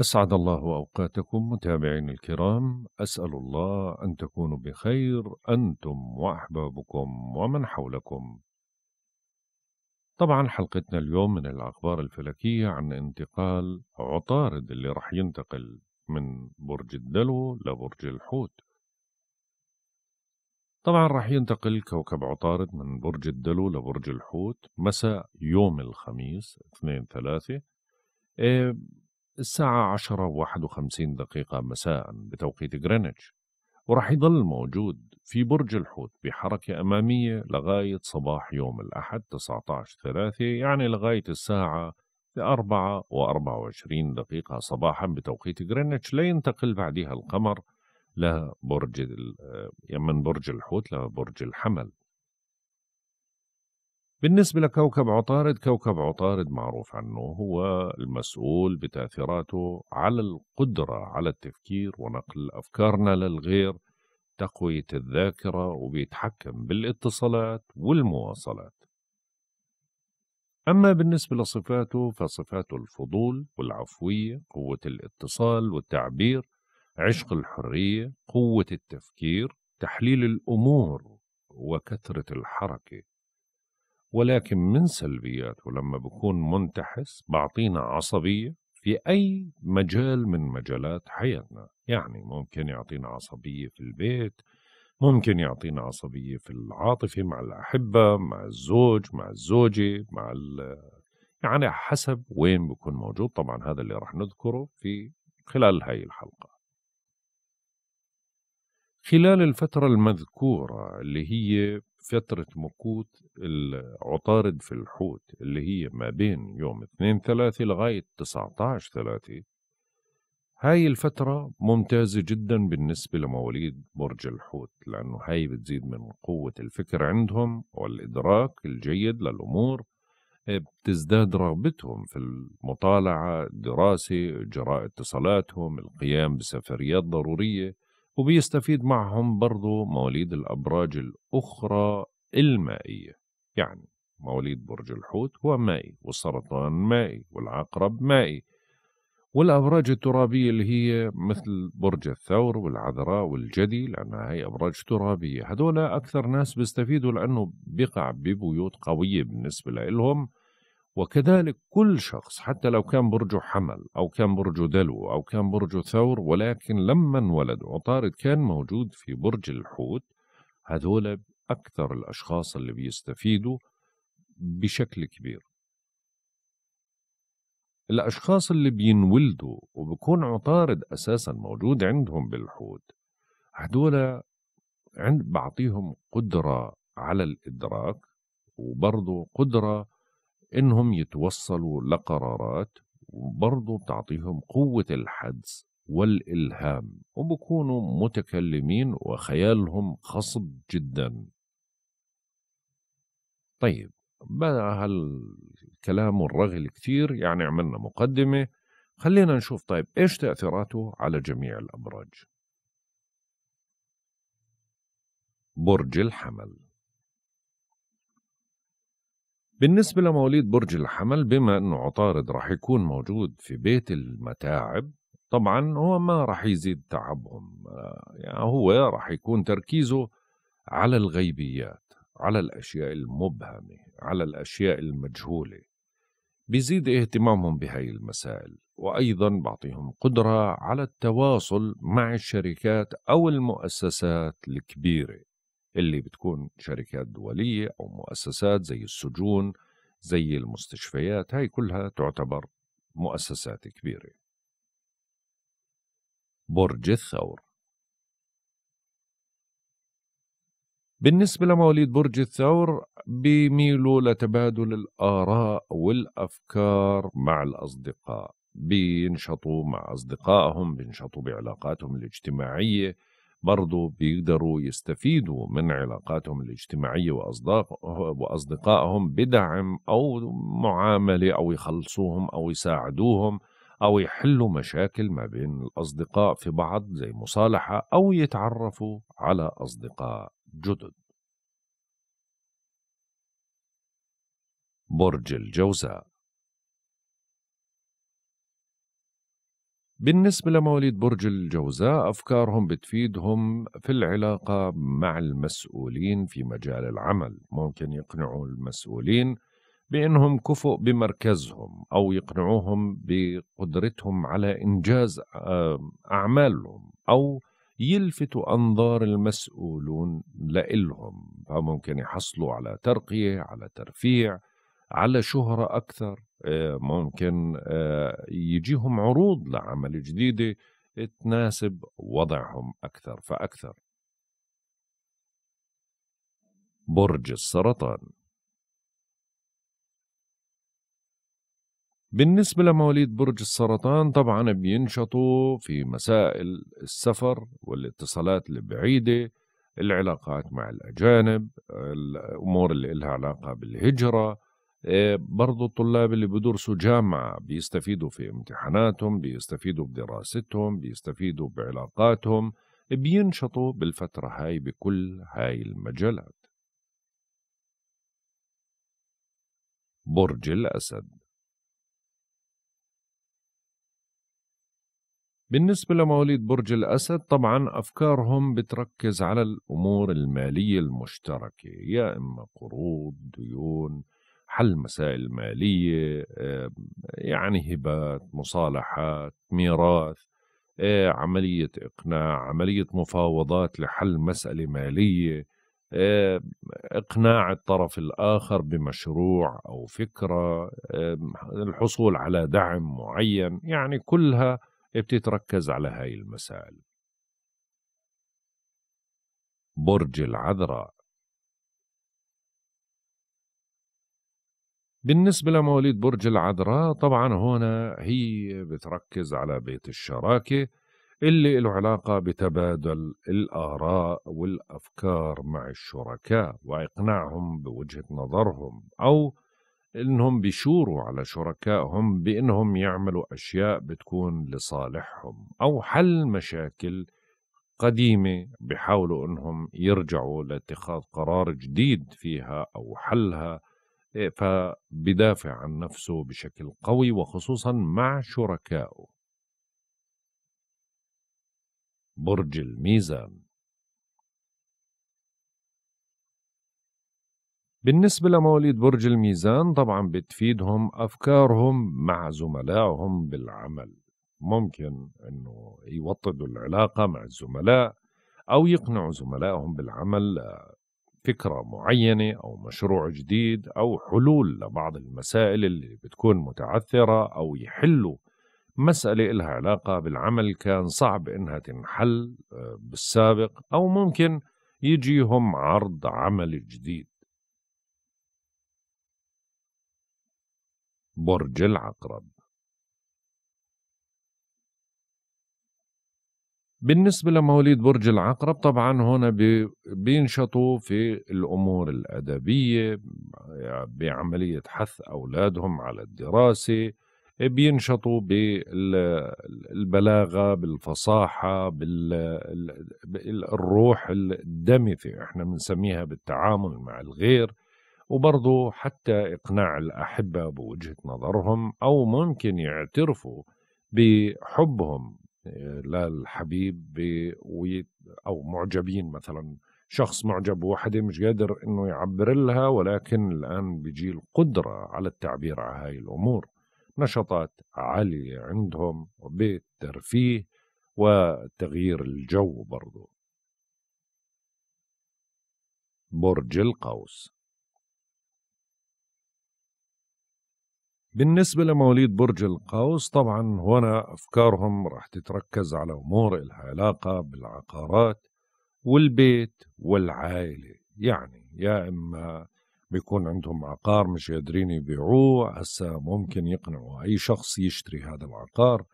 أسعد الله أوقاتكم متابعين الكرام أسأل الله أن تكونوا بخير أنتم وأحبابكم ومن حولكم طبعا حلقتنا اليوم من الأخبار الفلكية عن انتقال عطارد اللي رح ينتقل من برج الدلو لبرج الحوت طبعا رح ينتقل كوكب عطارد من برج الدلو لبرج الحوت مساء يوم الخميس 2 3 الساعة 10 و 51 دقيقة مساء بتوقيت غرينتش وراح يضل موجود في برج الحوت بحركة أمامية لغاية صباح يوم الأحد 19 3 يعني لغاية الساعة 4 و24 دقيقة صباحا بتوقيت غرينتش لينتقل بعدها القمر لبرج آه، من برج الحوت لبرج الحمل بالنسبة لكوكب عطارد كوكب عطارد معروف عنه هو المسؤول بتأثيراته على القدرة على التفكير ونقل أفكارنا للغير تقوية الذاكرة وبيتحكم بالاتصالات والمواصلات أما بالنسبة لصفاته فصفاته الفضول والعفوية قوة الاتصال والتعبير عشق الحرية قوة التفكير تحليل الأمور وكثرة الحركة ولكن من سلبياته لما بكون منتحس بعطينا عصبية في أي مجال من مجالات حياتنا يعني ممكن يعطينا عصبية في البيت ممكن يعطينا عصبية في العاطفة مع الأحبة مع الزوج مع الزوجة مع يعني حسب وين بكون موجود طبعا هذا اللي رح نذكره في خلال هاي الحلقة خلال الفترة المذكورة اللي هي فترة مكوت العطارد في الحوت اللي هي ما بين يوم 2 ثلاثة لغاية 19 ثلاثة هاي الفترة ممتازة جدا بالنسبة لمواليد برج الحوت لأنه هاي بتزيد من قوة الفكر عندهم والإدراك الجيد للأمور آه، بتزداد رغبتهم في المطالعة الدراسة جراء اتصالاتهم القيام بسفريات ضرورية وبيستفيد معهم برضو مواليد الأبراج الأخرى المائية يعني مواليد برج الحوت هو مائي والسرطان مائي والعقرب مائي والأبراج الترابية اللي هي مثل برج الثور والعذراء والجدي لأنها هي أبراج ترابية هذول أكثر ناس بيستفيدوا لأنه بقع ببيوت قوية بالنسبة لهم وكذلك كل شخص حتى لو كان برجه حمل أو كان برجه دلو أو كان برجه ثور ولكن لما انولد عطارد كان موجود في برج الحوت هذول أكثر الأشخاص اللي بيستفيدوا بشكل كبير الأشخاص اللي بينولدوا وبكون عطارد أساسا موجود عندهم بالحوت هدول عند بعطيهم قدرة على الإدراك وبرضه قدرة انهم يتوصلوا لقرارات وبرضه بتعطيهم قوة الحدس والإلهام وبكونوا متكلمين وخيالهم خصب جدا طيب بقى هالكلام والرغي الكثير يعني عملنا مقدمة خلينا نشوف طيب إيش تأثيراته على جميع الأبراج برج الحمل بالنسبة لمواليد برج الحمل بما أنه عطارد رح يكون موجود في بيت المتاعب طبعا هو ما رح يزيد تعبهم آه، يعني هو رح يكون تركيزه على الغيبيات على الأشياء المبهمة على الأشياء المجهولة بيزيد اهتمامهم بهاي المسائل وأيضا بعطيهم قدرة على التواصل مع الشركات أو المؤسسات الكبيرة اللي بتكون شركات دولية أو مؤسسات زي السجون زي المستشفيات هاي كلها تعتبر مؤسسات كبيرة برج الثور بالنسبة لمواليد برج الثور بيميلوا لتبادل الآراء والأفكار مع الأصدقاء بينشطوا مع أصدقائهم بينشطوا بعلاقاتهم الاجتماعية برضو بيقدروا يستفيدوا من علاقاتهم الاجتماعية وأصدقائهم بدعم أو معاملة أو يخلصوهم أو يساعدوهم أو يحلوا مشاكل ما بين الأصدقاء في بعض زي مصالحة أو يتعرفوا على أصدقاء جدد برج الجوزاء بالنسبة لمواليد برج الجوزاء أفكارهم بتفيدهم في العلاقة مع المسؤولين في مجال العمل ممكن يقنعوا المسؤولين بأنهم كفؤ بمركزهم أو يقنعوهم بقدرتهم على إنجاز أعمالهم أو يلفتوا أنظار المسؤولون لإلهم فممكن يحصلوا على ترقية على ترفيع على شهرة أكثر آه، ممكن آه، يجيهم عروض لعمل جديدة تناسب وضعهم أكثر فأكثر برج السرطان بالنسبة لمواليد برج السرطان طبعا بينشطوا في مسائل السفر والاتصالات البعيدة العلاقات مع الأجانب الأمور اللي لها علاقة بالهجرة آه، برضو الطلاب اللي بدرسوا جامعة بيستفيدوا في امتحاناتهم بيستفيدوا بدراستهم بيستفيدوا بعلاقاتهم بينشطوا بالفترة هاي بكل هاي المجالات برج الأسد بالنسبة لمواليد برج الأسد طبعا أفكارهم بتركز على الأمور المالية المشتركة يا إما قروض ديون حل مسائل ماليه يعني هبات مصالحات ميراث آه، عمليه اقناع عمليه مفاوضات لحل مساله ماليه اقناع الطرف الاخر بمشروع او فكره الحصول على دعم معين يعني كلها بتتركز على هاي المسائل برج العذراء بالنسبة لمواليد برج العذراء طبعا هنا هي بتركز على بيت الشراكة اللي له علاقة بتبادل الآراء والأفكار مع الشركاء وإقناعهم بوجهة نظرهم أو إنهم بيشوروا على شركائهم بإنهم يعملوا أشياء بتكون لصالحهم أو حل مشاكل قديمة بحاولوا إنهم يرجعوا لاتخاذ قرار جديد فيها أو حلها فبيدافع عن نفسه بشكل قوي وخصوصا مع شركائه برج الميزان بالنسبة لمواليد برج الميزان طبعا بتفيدهم أفكارهم مع زملائهم بالعمل ممكن أنه يوطدوا العلاقة مع الزملاء أو يقنعوا زملائهم بالعمل آه، فكرة معينة أو مشروع جديد أو حلول لبعض المسائل اللي بتكون متعثرة أو يحلوا مسألة إلها علاقة بالعمل كان صعب إنها تنحل آه، بالسابق أو ممكن يجيهم عرض عمل جديد برج العقرب بالنسبة لمواليد برج العقرب طبعا هنا بينشطوا في الأمور الأدبية بعملية حث أولادهم على الدراسة بينشطوا بالبلاغة بالفصاحة بالروح الدمثة احنا بنسميها بالتعامل مع الغير وبرضه حتى إقناع الأحبة بوجهة نظرهم أو ممكن يعترفوا بحبهم للحبيب او معجبين مثلا شخص معجب بوحده مش قادر انه يعبر لها ولكن الان بيجي القدره على التعبير على هاي الامور نشاطات عاليه عندهم بالترفيه وتغيير الجو برضه برج القوس بالنسبة لمواليد برج القوس طبعا هنا أفكارهم راح تتركز على أمور الها علاقة بالعقارات والبيت والعائلة يعني يا إما بيكون عندهم عقار مش قادرين يبيعوه هسا ممكن يقنعوا أي شخص يشتري هذا العقار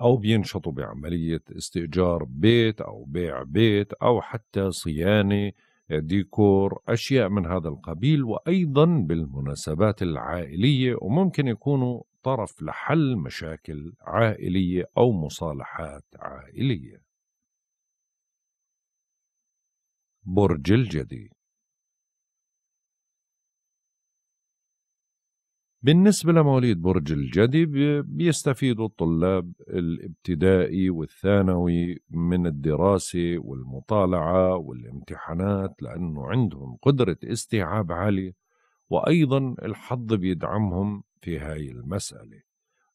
أو بينشطوا بعملية استئجار بيت أو بيع بيت أو حتى صيانة ديكور أشياء من هذا القبيل وأيضا بالمناسبات العائلية وممكن يكونوا طرف لحل مشاكل عائلية أو مصالحات عائلية برج الجدي بالنسبة لمواليد برج الجدي بيستفيدوا الطلاب الابتدائي والثانوي من الدراسة والمطالعة والامتحانات لأنه عندهم قدرة استيعاب عالية وأيضا الحظ بيدعمهم في هاي المسألة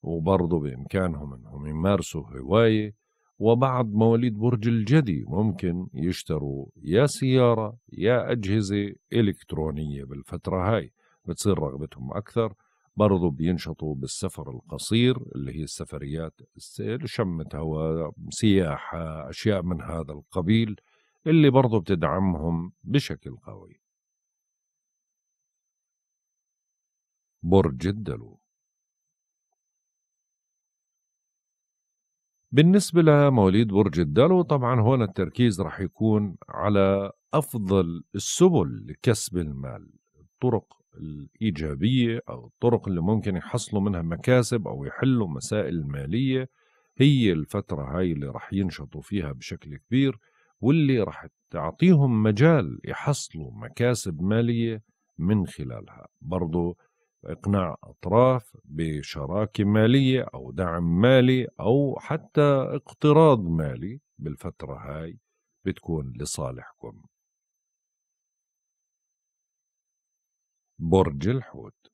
وبرضه بإمكانهم أنهم يمارسوا هواية وبعض مواليد برج الجدي ممكن يشتروا يا سيارة يا أجهزة إلكترونية بالفترة هاي بتصير رغبتهم أكثر برضو بينشطوا بالسفر القصير اللي هي السفريات السيل شمة هواء سياحة أشياء من هذا القبيل اللي برضو بتدعمهم بشكل قوي برج الدلو بالنسبة لمواليد برج الدلو طبعا هون التركيز رح يكون على أفضل السبل لكسب المال الطرق الإيجابية أو الطرق اللي ممكن يحصلوا منها مكاسب أو يحلوا مسائل مالية هي الفترة هاي اللي راح ينشطوا فيها بشكل كبير واللي راح تعطيهم مجال يحصلوا مكاسب مالية من خلالها برضو إقناع أطراف بشراكة مالية أو دعم مالي أو حتى اقتراض مالي بالفترة هاي بتكون لصالحكم برج الحوت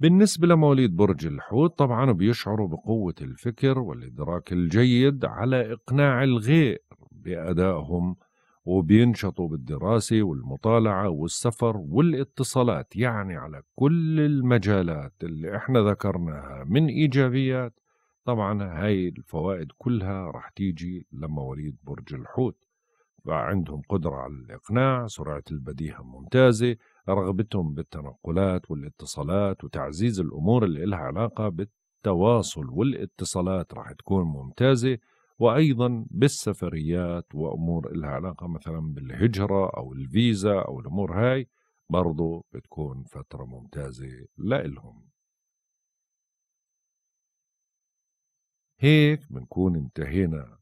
بالنسبة لمواليد برج الحوت طبعا بيشعروا بقوة الفكر والإدراك الجيد على إقناع الغير بأدائهم وبينشطوا بالدراسة والمطالعة والسفر والاتصالات يعني على كل المجالات اللي احنا ذكرناها من إيجابيات طبعا هاي الفوائد كلها رح تيجي لمواليد برج الحوت عندهم قدرة على الإقناع سرعة البديهة ممتازة رغبتهم بالتنقلات والاتصالات وتعزيز الأمور اللي إلها علاقة بالتواصل والاتصالات راح تكون ممتازة وأيضا بالسفريات وأمور إلها علاقة مثلا بالهجرة أو الفيزا أو الأمور هاي برضو بتكون فترة ممتازة لإلهم هيك بنكون انتهينا